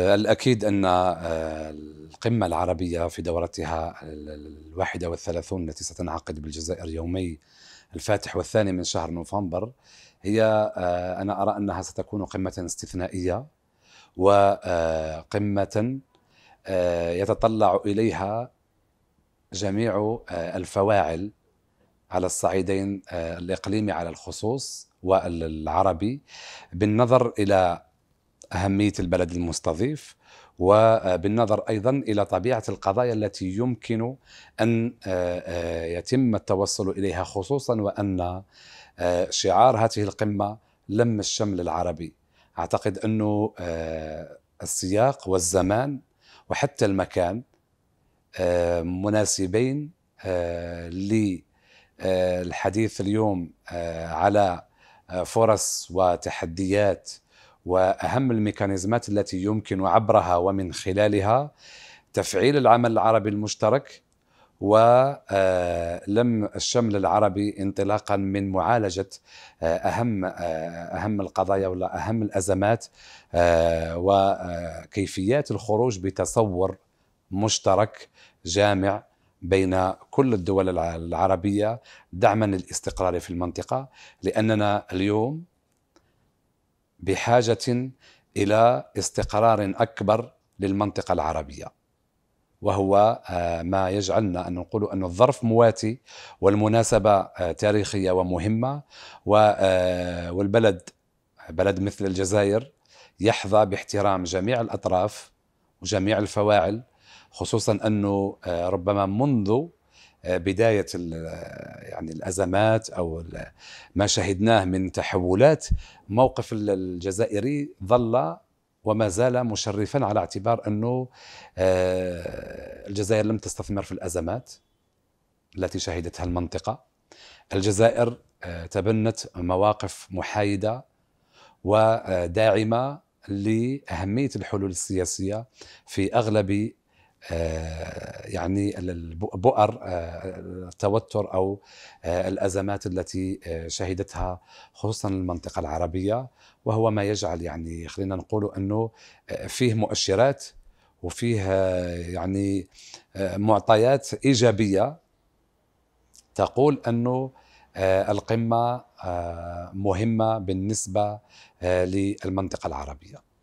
الأكيد أن آه، القمة العربية في دورتها الواحدة والثلاثون التي ستنعقد بالجزائر يومي الفاتح والثاني من شهر نوفمبر هي آه، أنا أرى أنها ستكون قمة استثنائية وقمة آه، يتطلع إليها جميع الفواعل على الصعيدين الإقليمي على الخصوص والعربي بالنظر إلى اهميه البلد المستضيف وبالنظر ايضا الى طبيعه القضايا التي يمكن ان آه، آه، يتم التوصل اليها خصوصا وان آه، شعار هذه القمه لم الشمل العربي اعتقد انه السياق والزمان وحتى المكان مناسبين للحديث اليوم على فرص وتحديات واهم الميكانيزمات التي يمكن عبرها ومن خلالها تفعيل العمل العربي المشترك ولم آه، الشمل العربي انطلاقا من معالجة آه، أهم آه، أهم القضايا ولا أهم الأزمات وكيفيات الخروج بتصور مشترك جامع بين كل الدول العربية دعما للاستقرار في المنطقة لأننا اليوم بحاجه الى استقرار اكبر للمنطقه العربيه وهو آه، ما يجعلنا أن نقول أن الظرف مواتي والمناسبة آه، تاريخية ومهمة آه، والبلد بلد مثل الجزائر يحظى باحترام جميع الأطراف وجميع الفواعل خصوصا أنه ربما منذ آه، بدايه آه، يعني الازمات او ما شهدناه من تحولات موقف الجزائري ظل وما زال مشرفا على اعتبار انه آه، الجزائر لم تستثمر في الازمات التي شهدتها المنطقه الجزائر تبنت مواقف محايده وداعمه لاهميه الحلول السياسيه في اغلب آه، يعني البؤر آه، التوتر او آه، الازمات التي شهدتها خصوصا المنطقه العربيه وهو ما يجعل يعني خلينا نقول انه فيه مؤشرات وفيه يعني معطيات ايجابيه تقول انه القمه مهمه بالنسبه للمنطقه العربيه